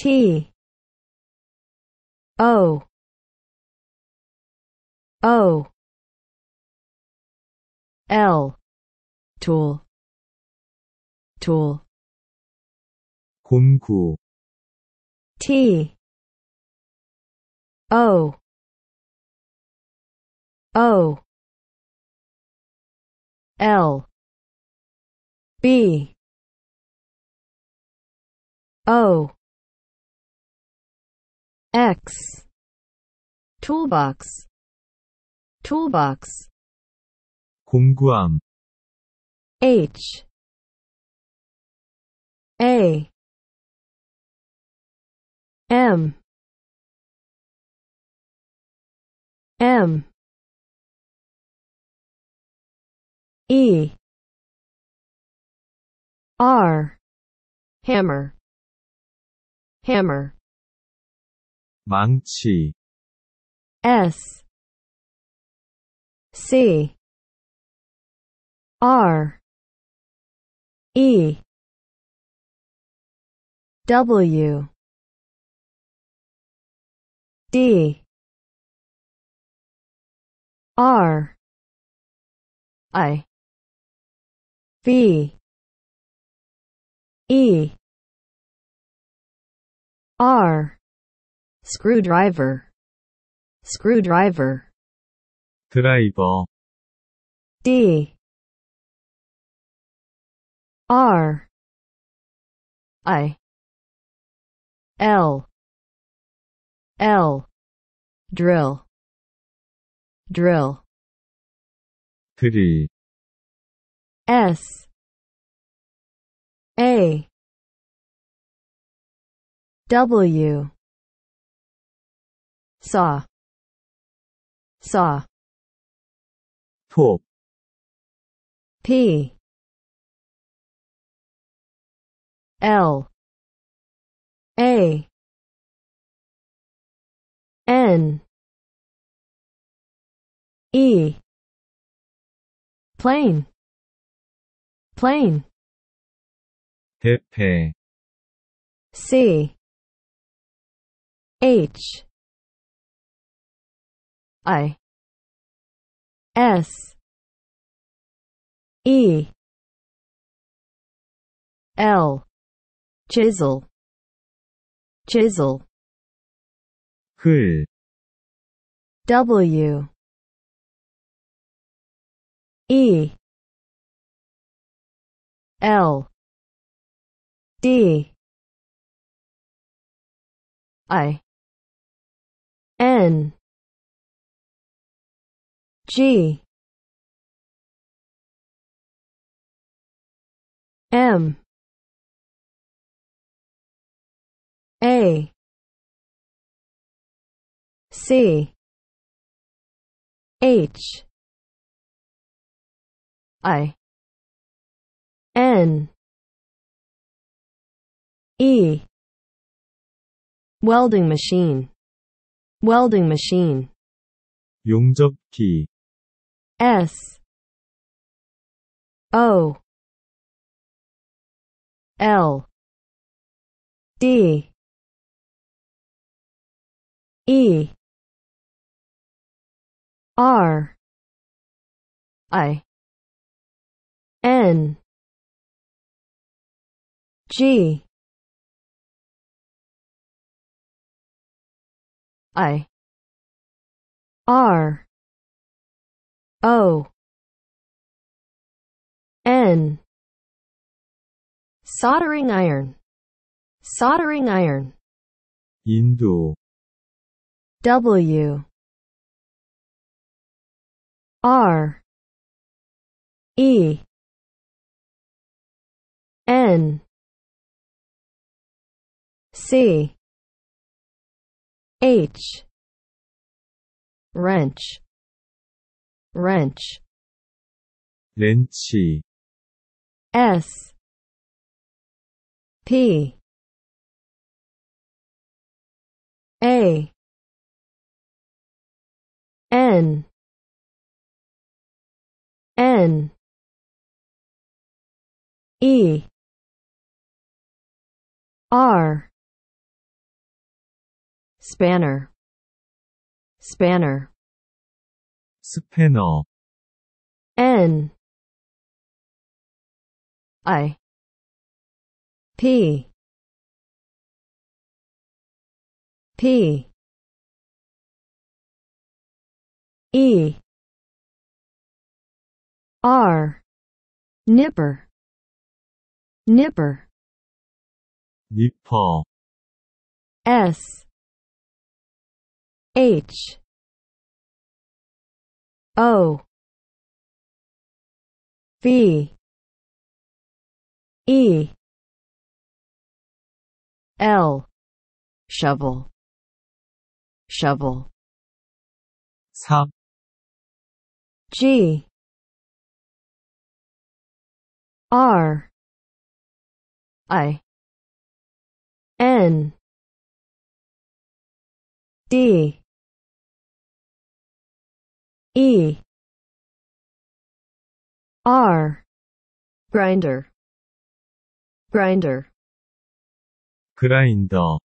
T O O L tool tool 공구 T O O L B O X toolbox toolbox 공구함 H A M M E R hammer hammer 망치 S C R E W D R I V E R screwdriver, screwdriver, Driver. D. R. I. L. L. drill, drill, 드릴, S, A, W saw saw pool p l a n e plane plane 대패 Hip. H I S E L chisel chisel 글 W E L D I N G M A C H I N E welding machine welding machine 용접기 S O L D E R I N G I R O N soldering iron soldering iron 인도 W R E N C H wrench wrench 렌치 S P A N N E R Spanner Spanner 스패너 N I P P E R nipper nipper nipper S H O. V. E. L. shovel shovel 3 G R I N D E R grinder grinder grinder